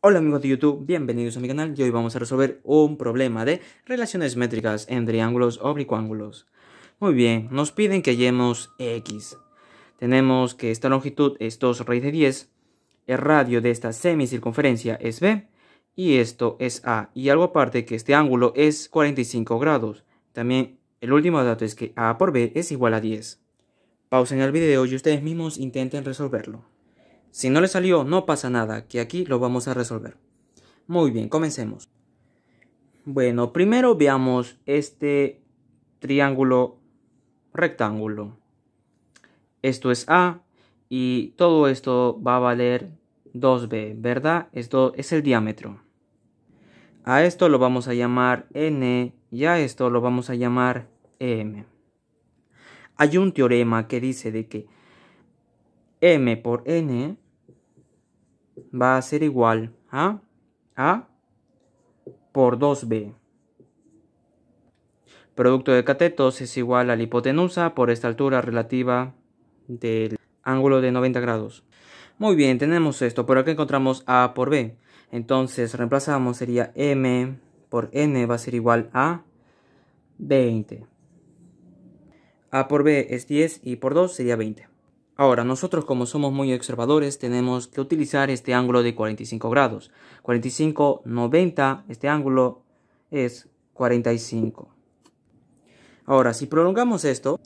Hola amigos de YouTube, bienvenidos a mi canal y hoy vamos a resolver un problema de relaciones métricas en triángulos oblicuángulos. Muy bien, nos piden que hallemos X. Tenemos que esta longitud es 2 raíz de 10, el radio de esta semicircunferencia es B y esto es A. Y algo aparte que este ángulo es 45 grados. También el último dato es que A por B es igual a 10. Pausen el video y ustedes mismos intenten resolverlo. Si no le salió, no pasa nada, que aquí lo vamos a resolver. Muy bien, comencemos. Bueno, primero veamos este triángulo rectángulo. Esto es A y todo esto va a valer 2B, ¿verdad? Esto es el diámetro. A esto lo vamos a llamar N y a esto lo vamos a llamar e M. Hay un teorema que dice de que m por n va a ser igual a a por 2b. Producto de catetos es igual a la hipotenusa por esta altura relativa del ángulo de 90 grados. Muy bien, tenemos esto, pero aquí encontramos a por b. Entonces reemplazamos, sería m por n va a ser igual a 20. a por b es 10 y por 2 sería 20. Ahora, nosotros como somos muy observadores tenemos que utilizar este ángulo de 45 grados. 45, 90, este ángulo es 45. Ahora, si prolongamos esto,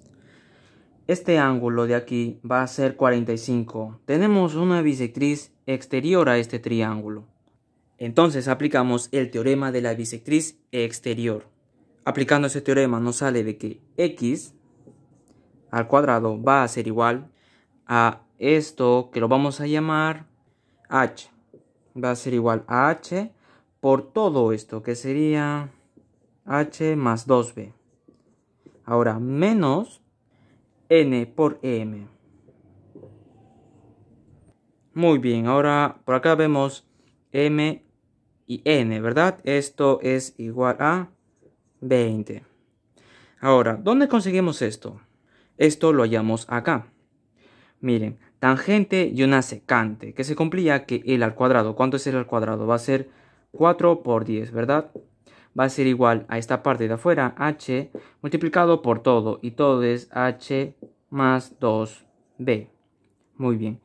este ángulo de aquí va a ser 45. Tenemos una bisectriz exterior a este triángulo. Entonces aplicamos el teorema de la bisectriz exterior. Aplicando ese teorema nos sale de que x al cuadrado va a ser igual a esto que lo vamos a llamar h. Va a ser igual a h por todo esto que sería h más 2b. Ahora menos n por e m. Muy bien, ahora por acá vemos m y n, ¿verdad? Esto es igual a 20. Ahora, ¿dónde conseguimos esto? Esto lo hallamos acá. Miren, tangente y una secante, que se cumplía que el al cuadrado, ¿cuánto es el al cuadrado? Va a ser 4 por 10, ¿verdad? Va a ser igual a esta parte de afuera, h, multiplicado por todo, y todo es h más 2b. Muy bien.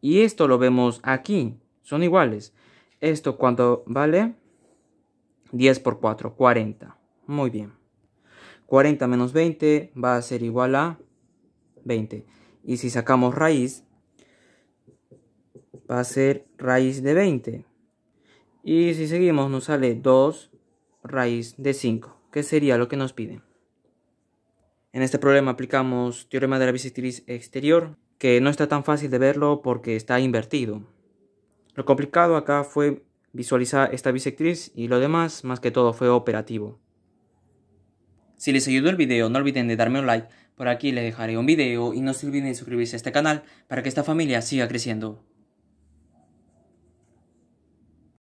Y esto lo vemos aquí, son iguales. Esto cuánto vale? 10 por 4, 40. Muy bien. 40 menos 20 va a ser igual a 20. Y si sacamos raíz, va a ser raíz de 20. Y si seguimos nos sale 2 raíz de 5, que sería lo que nos piden. En este problema aplicamos teorema de la bisectriz exterior, que no está tan fácil de verlo porque está invertido. Lo complicado acá fue visualizar esta bisectriz y lo demás más que todo fue operativo. Si les ayudó el video no olviden de darme un like por aquí les dejaré un video y no se olviden de suscribirse a este canal para que esta familia siga creciendo.